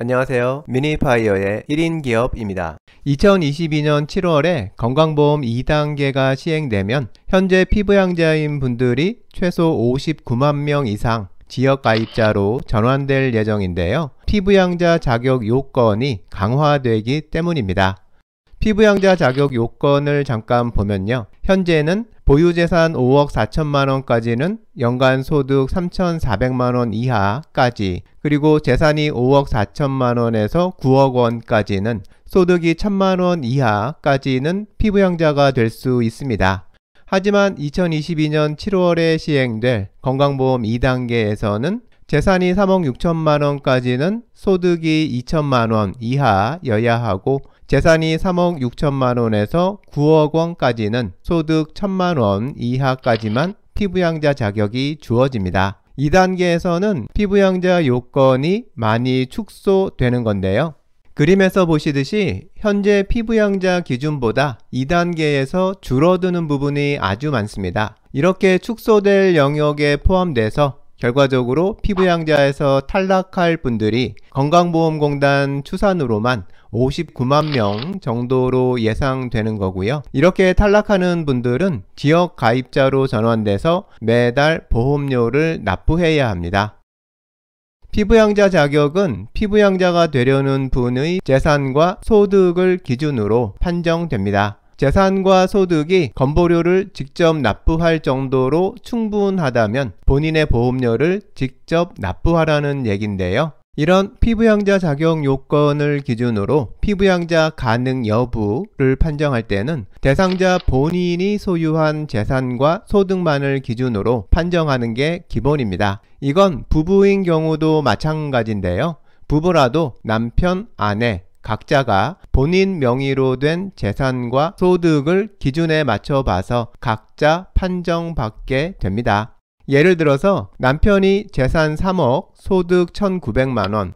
안녕하세요. 미니파이어의 1인 기업입니다. 2022년 7월에 건강보험 2단계가 시행되면 현재 피부양자인 분들이 최소 59만 명 이상 지역 가입자로 전환될 예정인데요. 피부양자 자격 요건이 강화되기 때문입니다. 피부양자 자격 요건을 잠깐 보면요. 현재는 보유재산 5억 4천만원까지는 연간 소득 3,400만원 이하까지 그리고 재산이 5억 4천만원에서 9억원까지는 소득이 1천만원 이하까지는 피부양자가 될 수 있습니다. 하지만 2022년 7월에 시행될 건강보험 2단계에서는 재산이 3억 6천만원까지는 소득이 2천만원 이하여야 하고 재산이 3억 6천만 원에서 9억 원까지는 소득 1천만 원 이하까지만 피부양자 자격이 주어집니다. 2단계에서는 피부양자 요건이 많이 축소되는 건데요. 그림에서 보시듯이 현재 피부양자 기준보다 2단계에서 줄어드는 부분이 아주 많습니다. 이렇게 축소될 영역에 포함돼서 결과적으로 피부양자에서 탈락할 분들이 건강보험공단 추산으로만 59만 명 정도로 예상되는 거고요. 이렇게 탈락하는 분들은 지역 가입자로 전환돼서 매달 보험료를 납부해야 합니다. 피부양자 자격은 피부양자가 되려는 분의 재산과 소득을 기준으로 판정됩니다. 재산과 소득이 건보료를 직접 납부할 정도로 충분하다면 본인의 보험료를 직접 납부하라는 얘긴데요. 이런 피부양자 작용 요건을 기준으로 피부양자 가능 여부를 판정할 때는 대상자 본인이 소유한 재산과 소득만을 기준으로 판정하는 게 기본입니다. 이건 부부인 경우도 마찬가지인데요. 부부라도 남편, 아내, 각자가 본인 명의로 된 재산과 소득을 기준에 맞춰 봐서 각자 판정받게 됩니다. 예를 들어서 남편이 재산 3억, 소득 1,900만원,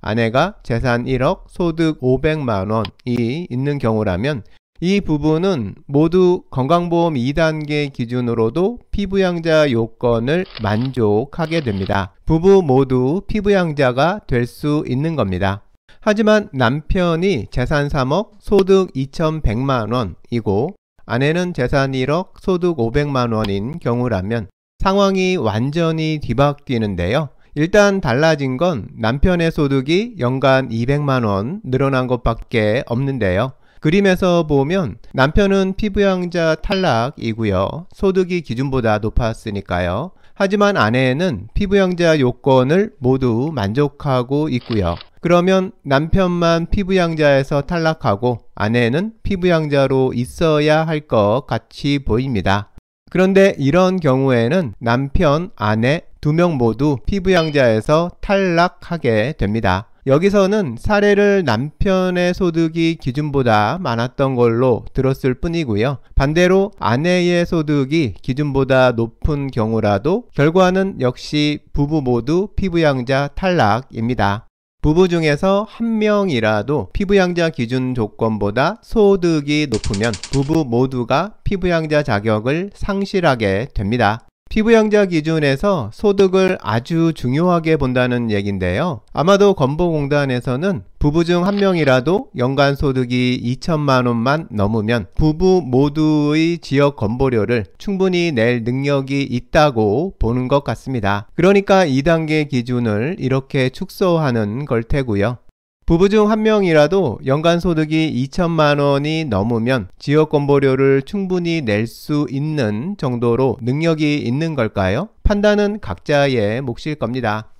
아내가 재산 1억, 소득 500만원이 있는 경우라면 이 부분은 모두 건강보험 2단계 기준으로도 피부양자 요건을 만족하게 됩니다. 부부 모두 피부양자가 될 수 있는 겁니다. 하지만 남편이 재산 3억, 소득 2,100만원이고 아내는 재산 1억, 소득 500만원인 경우라면 상황이 완전히 뒤바뀌는데요. 일단 달라진 건 남편의 소득이 연간 200만원 늘어난 것밖에 없는데요. 그림에서 보면 남편은 피부양자 탈락이고요. 소득이 기준보다 높았으니까요. 하지만 아내는 피부양자 요건을 모두 만족하고 있고요. 그러면 남편만 피부양자에서 탈락하고 아내는 피부양자로 있어야 할 것 같이 보입니다. 그런데 이런 경우에는 남편, 아내 두 명 모두 피부양자에서 탈락하게 됩니다. 여기서는 사례를 남편의 소득이 기준보다 많았던 걸로 들었을 뿐이고요. 반대로 아내의 소득이 기준보다 높은 경우라도 결과는 역시 부부 모두 피부양자 탈락입니다. 부부 중에서 한 명이라도 피부양자 기준 조건보다 소득이 높으면 부부 모두가 피부양자 자격을 상실하게 됩니다. 피부양자 기준에서 소득을 아주 중요하게 본다는 얘긴데요. 아마도 건보공단에서는 부부 중 한 명이라도 연간 소득이 2천만 원만 넘으면 부부 모두의 지역 건보료를 충분히 낼 능력이 있다고 보는 것 같습니다. 그러니까 2단계 기준을 이렇게 축소하는 걸 테고요. 부부 중 한 명이라도 연간 소득이 2천만 원이 넘으면 지역건보료를 충분히 낼 수 있는 정도로 능력이 있는 걸까요? 판단은 각자의 몫일 겁니다.